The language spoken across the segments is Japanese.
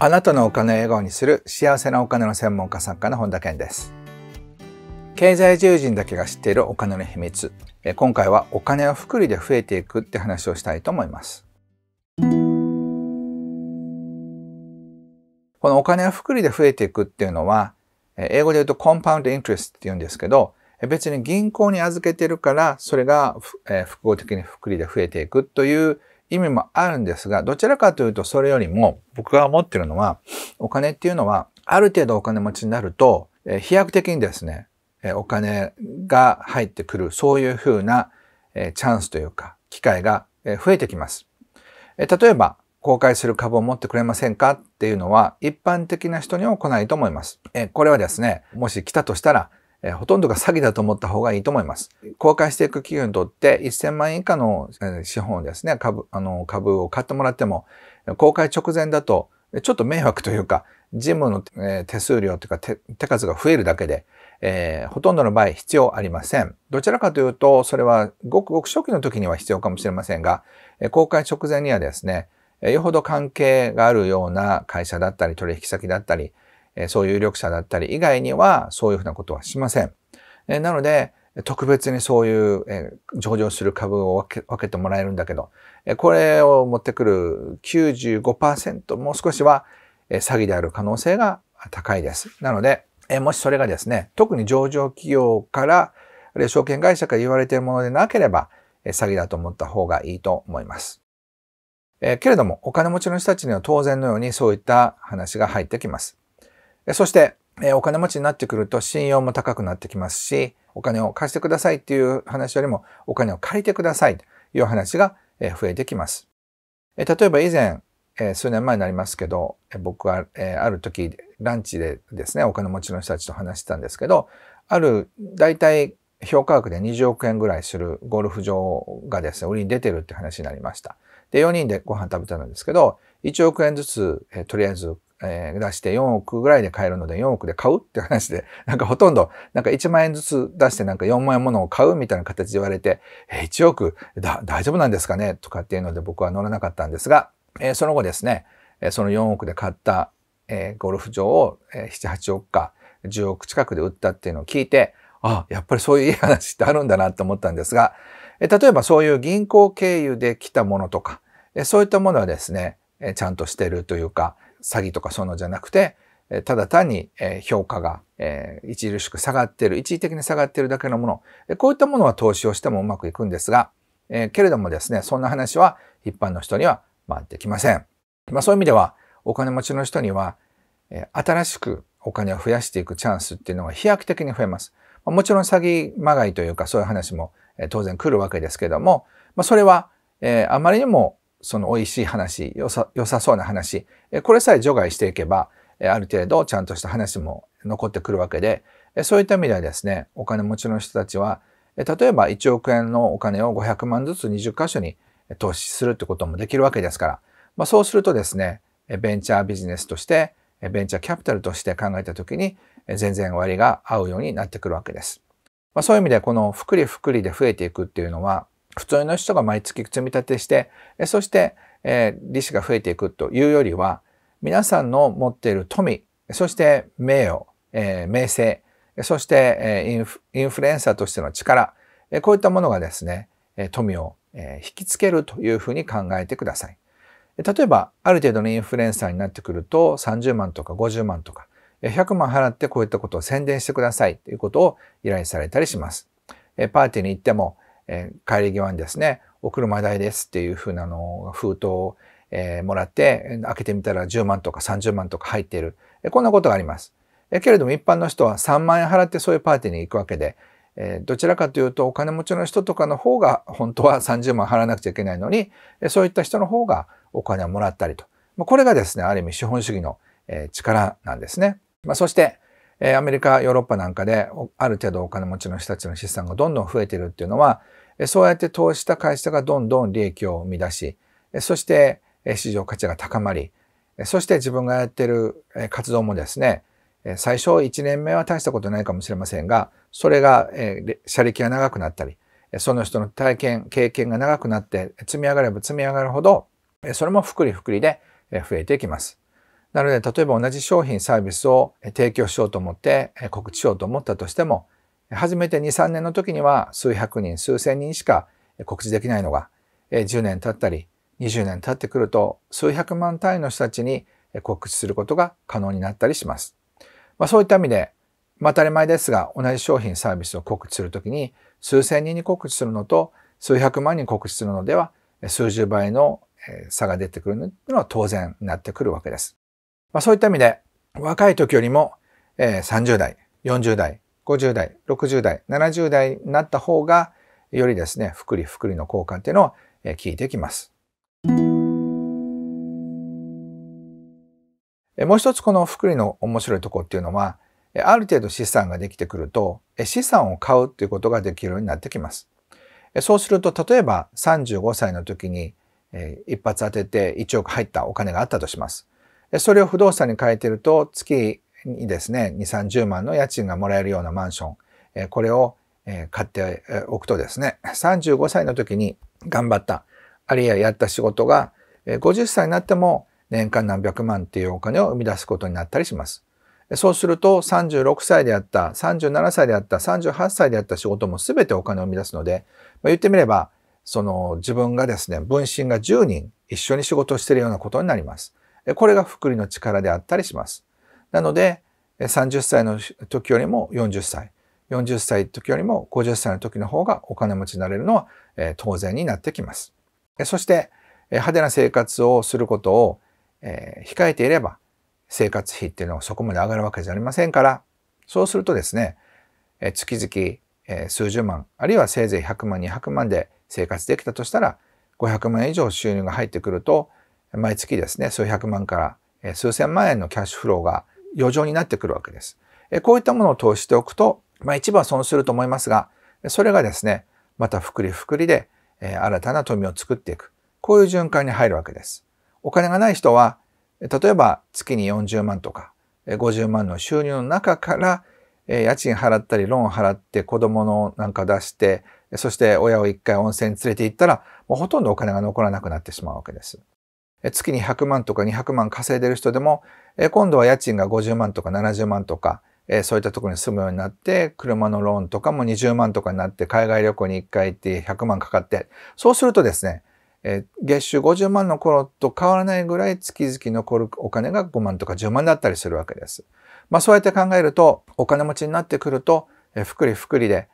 あなたのお金を笑顔にする幸せなお金の専門家作家の本田健です。経済従人だけが知っているお金の秘密。今回はお金は福利で増えていくって話をしたいと思います。このお金は福利で増えていくっていうのは、英語で言うとコンパウンドイン e レスって言うんですけど、別に銀行に預けてるから、それが複合的に福利で増えていくという意味もあるんですが、どちらかというとそれよりも僕が思ってるのは、お金っていうのは、ある程度お金持ちになると、え飛躍的にですね、えお金が入ってくる、そういうふうな、えチャンスというか、機会が、え増えてきます。え例えば、公開する株を持ってくれませんかっていうのは一般的な人には来ないと思います。えこれはですね、もし来たとしたら、えほとんどが詐欺だと思った方がいいと思います。公開していく企業にとって1000万円以下の資本ですね、株、あの、株を買ってもらっても、公開直前だと、ちょっと迷惑というか、事務の手数料というか手数が増えるだけで、えー、ほとんどの場合必要ありません。どちらかというと、それはごくごく初期の時には必要かもしれませんが、公開直前にはですね、よほど関係があるような会社だったり、取引先だったり、そういう有力者だったり以外にはそういうふうなことはしません。なので、特別にそういう上場する株を分けてもらえるんだけど、これを持ってくる95%もう少しは詐欺である可能性が高いです。なので、もしそれがですね、特に上場企業から、あるいは証券会社から言われているものでなければ、詐欺だと思った方がいいと思います。けれども、お金持ちの人たちには当然のようにそういった話が入ってきます。そして、お金持ちになってくると信用も高くなってきますし、お金を貸してくださいっていう話よりも、お金を借りてくださいという話が増えてきます。例えば以前、数年前になりますけど、僕はある時、ランチでですね、お金持ちの人たちと話してたんですけど、ある、大体、評価額で20億円ぐらいするゴルフ場がですね、売りに出てるって話になりました。で、4人でご飯食べたんですけど、1億円ずつ、とりあえずえー、出して4億ぐらいで買えるので4億で買うって話で、なんかほとんど、なんか1万円ずつ出してなんか4万円ものを買うみたいな形で言われて、えー、1億だ、大丈夫なんですかねとかっていうので僕は乗らなかったんですが、えー、その後ですね、えその4億で買った、えー、ゴルフ場を7、8億か10億近くで売ったっていうのを聞いて、あ、やっぱりそういういい話ってあるんだなと思ったんですが、え例えばそういう銀行経由で来たものとか、そういったものはですね、えちゃんとしてるというか、詐欺とかそういうのじゃなくて、ただ単に評価が著しく下がっている、一時的に下がっているだけのもの、こういったものは投資をしてもうまくいくんですが、けれどもですね、そんな話は一般の人にはまあできません。まあそういう意味では、お金持ちの人には、新しくお金を増やしていくチャンスっていうのが飛躍的に増えます。もちろん詐欺まがいというかそういう話も当然来るわけですけども、まあ、それは、えー、あまりにもその美味しい話、良さ、さそうな話、これさえ除外していけば、ある程度ちゃんとした話も残ってくるわけで、そういった意味ではですね、お金持ちの人たちは、例えば1億円のお金を500万ずつ20箇所に投資するってこともできるわけですから、まあ、そうするとですね、ベンチャービジネスとして、ベンチャーキャピタルとして考えたときに、全然割が合うようになってくるわけです。まあ、そういう意味で、この福利福利で増えていくっていうのは、普通の人が毎月積み立てして、そして、えー、利子が増えていくというよりは、皆さんの持っている富、そして名誉、えー、名声、そして、えー、インフインフルエンサーとしての力、えこういったものがですね、え富を、え引きつけるというふうに考えてください。例えば、ある程度のインフルエンサーになってくると、30万とか50万とか、100万払ってこういったことを宣伝してくださいということを依頼されたりします。パーティーに行っても、えー、帰り際にですね、お車代ですっていうふうなの封筒を、えー、もらって、開けてみたら10万とか30万とか入っている。えー、こんなことがあります。えー、けれども一般の人は3万円払ってそういうパーティーに行くわけで、えー、どちらかというとお金持ちの人とかの方が本当は30万払わなくちゃいけないのに、そういった人の方がお金をもらったりと。これがですね、ある意味資本主義の力なんですね。まあ、そして、アメリカ、ヨーロッパなんかである程度お金持ちの人たちの資産がどんどん増えているっていうのは、そうやって投資した会社がどんどん利益を生み出し、そして市場価値が高まり、そして自分がやってる活動もですね、最初1年目は大したことないかもしれませんが、それが、え車歴が長くなったり、その人の体験、経験が長くなって積み上がれば積み上がるほど、それも福利福利で増えていきます。なので、例えば同じ商品サービスを提供しようと思って告知しようと思ったとしても、初めて2、3年の時には数百人、数千人しか告知できないのが、10年経ったり、20年経ってくると、数百万単位の人たちに告知することが可能になったりします。まあ、そういった意味で、まあ、当たり前ですが、同じ商品サービスを告知するときに、数千人に告知するのと、数百万人告知するのでは、数十倍の差が出てくるのは当然になってくるわけです。まあ、そういった意味で、若い時よりも、30代、40代、50代、60代、70代になった方が、よりですね、福利福利の効果っていうのを効いてきます。もう一つこの福利の面白いとこっていうのは、ある程度資産ができてくると、資産を買うっていうことができるようになってきます。そうすると、例えば35歳の時に一発当てて1億入ったお金があったとします。それを不動産に変えてると、月にですね、2、30万の家賃がもらえるようなマンション、えこれを、え買っておくとですね、35歳の時に頑張った、あるいはやった仕事が、え50歳になっても年間何百万っていうお金を生み出すことになったりします。そうすると36歳であった、37歳であった、38歳であった仕事も全てお金を生み出すので、まあ、言ってみれば、その自分がですね、分身が10人一緒に仕事をしているようなことになります。これが福利の力であったりします。なので30歳の時よりも40歳40歳の時よりも50歳の時の方がお金持ちになれるのは当然になってきます。そして派手な生活をすることを控えていれば生活費っていうのはそこまで上がるわけじゃありませんからそうするとですね月々数十万あるいはせいぜい100万200万で生活できたとしたら500万円以上収入が入ってくると毎月ですね数百万から数千万円のキャッシュフローが余剰になってくるわけです。こういったものを投資しておくと、まあ一部は損すると思いますが、それがですね、また福利福利で新たな富を作っていく。こういう循環に入るわけです。お金がない人は、例えば月に40万とか50万の収入の中から、家賃払ったりローン払って子供のなんか出して、そして親を一回温泉に連れて行ったら、もうほとんどお金が残らなくなってしまうわけです。月に100万とか200万稼いでる人でも、今度は家賃が50万とか70万とか、そういったところに住むようになって、車のローンとかも20万とかになって、海外旅行に1回行って100万かかって、そうするとですね、月収50万の頃と変わらないぐらい月々残るお金が5万とか10万だったりするわけです。まあそうやって考えると、お金持ちになってくると、ふくりふくりで、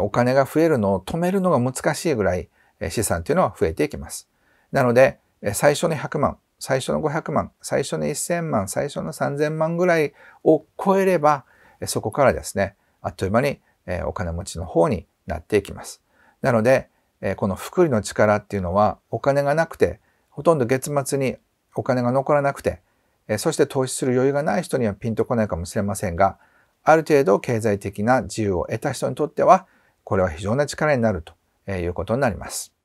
お金が増えるのを止めるのが難しいぐらい資産というのは増えていきます。なので、最初の100万最初の500万最初の1,000万最初の3,000万ぐらいを超えればそこからですねあっという間にお金持ちの方になっていきます。なのでこの福利の力っていうのはお金がなくてほとんど月末にお金が残らなくてそして投資する余裕がない人にはピンとこないかもしれませんがある程度経済的な自由を得た人にとってはこれは非常な力になるということになります。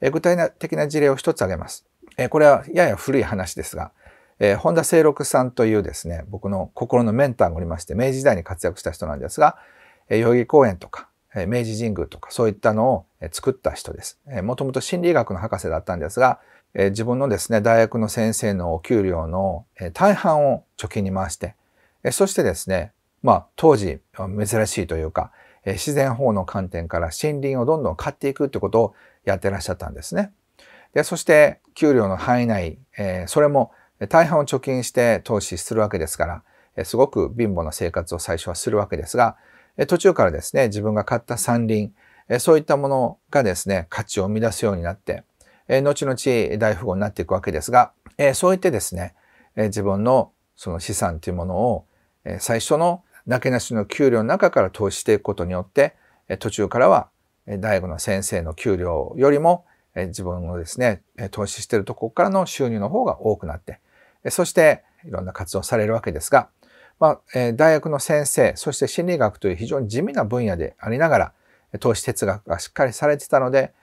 具体的な事例を一つ挙げます。これはやや古い話ですが、本田清六さんというですね、僕の心のメンターがおりまして、明治時代に活躍した人なんですが、代々木公園とか、明治神宮とか、そういったのを作った人です。もともと心理学の博士だったんですが、自分のですね、大学の先生のお給料の大半を貯金に回して、そしてですね、まあ当時珍しいというか、自然保護の観点から森林をどんどん買っていくってことをやってらっしゃったんですね。でそして給料の範囲内、えそれも大半を貯金して投資するわけですから、えすごく貧乏な生活を最初はするわけですが、え途中からですね自分が買った山林、えそういったものがですね価値を生み出すようになって、え後々大富豪になっていくわけですが、えそういってですね、え自分のその資産というものを、え最初のなけなしの給料の中から投資していくことによって途中からは大学の先生の給料よりも自分のですね投資してるとこからの収入の方が多くなってそしていろんな活動されるわけですが、まあ、大学の先生そして心理学という非常に地味な分野でありながら投資哲学がしっかりされてたので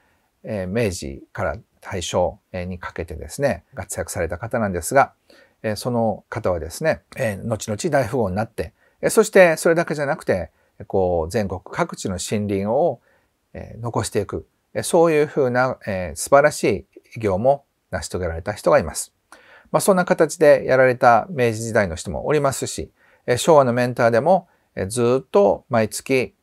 明治から大正にかけてですね活躍された方なんですがその方はですね後々大富豪になってそしてそれだけじゃなくて、こう全国各地の森林を残していく、そういうふうな素晴らしい業も成し遂げられた人がいます。まあ、そんな形でやられた明治時代の人もおりますし、昭和のメンターでもずっと毎月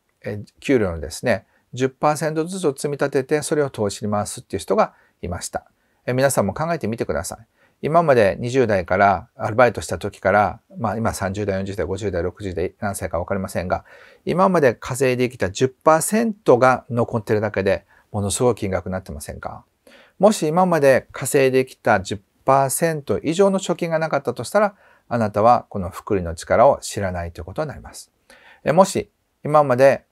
給料のですね、10%ずつを積み立ててそれを投資に回すっていう人がいました。皆さんも考えてみてください。今まで20代からアルバイトした時から、まあ今30代、40代、50代、60代、何歳かわかりませんが、今まで稼いできた10%が残ってるだけでものすごい金額になってませんかもし今まで稼いできた10%以上の貯金がなかったとしたら、あなたはこの福利の力を知らないということになります。もし今まで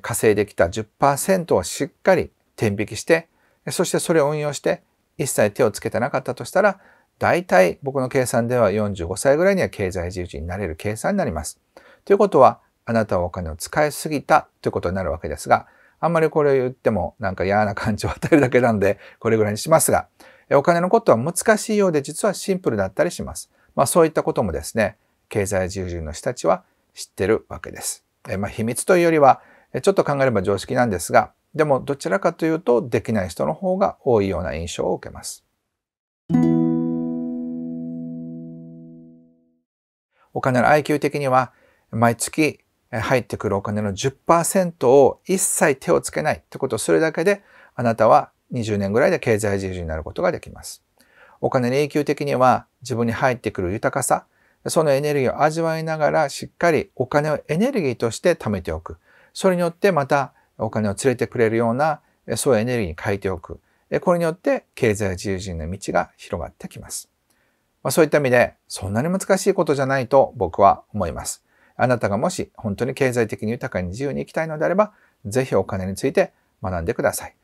稼いできた10%をしっかり天引きして、そしてそれを運用して一切手をつけてなかったとしたら、大体僕の計算では45歳ぐらいには経済自由になれる計算になります。ということは、あなたはお金を使いすぎたということになるわけですが、あんまりこれを言ってもなんか嫌な感じを与えるだけなんで、これぐらいにしますが、お金のことは難しいようで実はシンプルだったりします。まあそういったこともですね、経済自由の人たちは知ってるわけです。えまあ秘密というよりは、ちょっと考えれば常識なんですが、でもどちらかというとできない人の方が多いような印象を受けます。お金の IQ 的には毎月入ってくるお金の10%を一切手をつけないってことをするだけであなたは20年ぐらいで経済自由になることができます。お金の永久的には自分に入ってくる豊かさ、そのエネルギーを味わいながらしっかりお金をエネルギーとして貯めておく。それによってまたお金を連れてくれるようなそういうエネルギーに変えておく。これによって経済自由人の道が広がってきます。まあ、そういった意味で、そんなに難しいことじゃないと僕は思います。あなたがもし本当に経済的に豊かに自由に生きたいのであれば、ぜひお金について学んでください。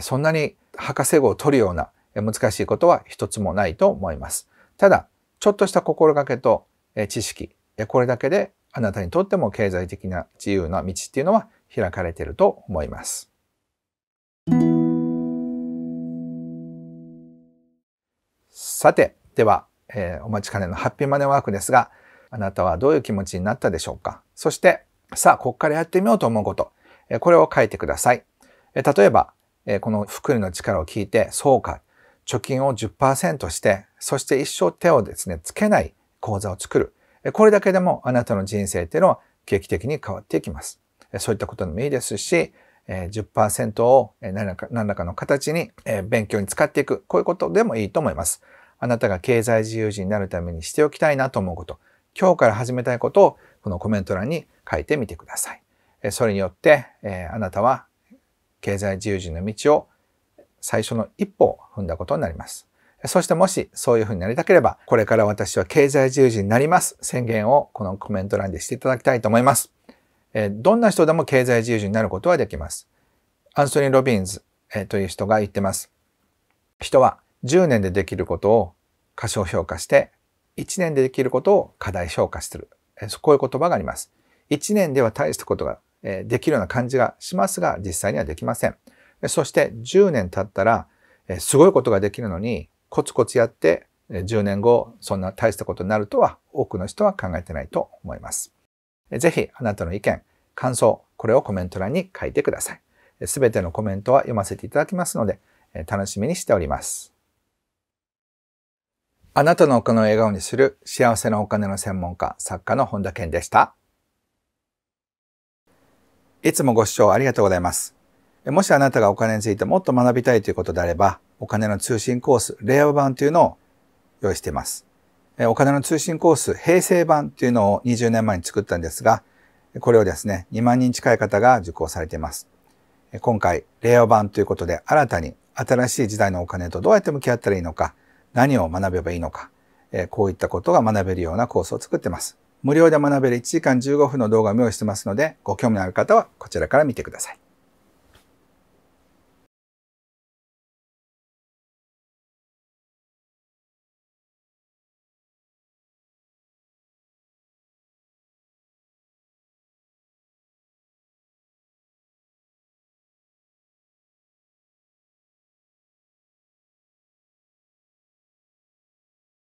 そんなに博士号を取るような難しいことは一つもないと思います。ただ、ちょっとした心がけと知識、これだけであなたにとっても経済的な自由な道っていうのは開かれていると思います。さて、ではえー、お待ちかねのハッピーマネーワークですが、あなたはどういう気持ちになったでしょうかそして、さあ、こっからやってみようと思うこと、えー、これを書いてください。えー、例えば、えー、この福利の力を聞いて、そうか、貯金を10%して、そして一生手をですね、つけない口座を作る。これだけでもあなたの人生っていうのは劇的に変わっていきます。そういったことでもいいですし、10%を何らかの形に勉強に使っていく。こういうことでもいいと思います。あなたが経済自由人になるためにしておきたいなと思うこと、今日から始めたいことをこのコメント欄に書いてみてください。それによって、えあなたは経済自由人の道を最初の一歩を踏んだことになります。そしてもしそういうふうになりたければ、これから私は経済自由人になります宣言をこのコメント欄でしていただきたいと思います。えどんな人でも経済自由人になることはできます。アンソニー・ロビンズ、えという人が言ってます。人は10年でできることを過小評価して、1年でできることを過大評価する。こういう言葉があります。1年では大したことができるような感じがしますが、実際にはできません。そして10年経ったら、すごいことができるのに、コツコツやって、10年後、そんな大したことになるとは、多くの人は考えてないと思います。ぜひ、あなたの意見、感想、これをコメント欄に書いてください。すべてのコメントは読ませていただきますので、楽しみにしております。あなたのお金を笑顔にする幸せなお金の専門家、作家の本田健でした。いつもご視聴ありがとうございます。もしあなたがお金についてもっと学びたいということであれば、お金の通信コース、令和版というのを用意しています。お金の通信コース、平成版というのを20年前に作ったんですが、これをですね、2万人近い方が受講されています。今回、令和版ということで新たに新しい時代のお金とどうやって向き合ったらいいのか、何を学べばいいのか、えこういったことが学べるようなコースを作ってます。無料で学べる1時間15分の動画を用意してますので、ご興味のある方はこちらから見てください。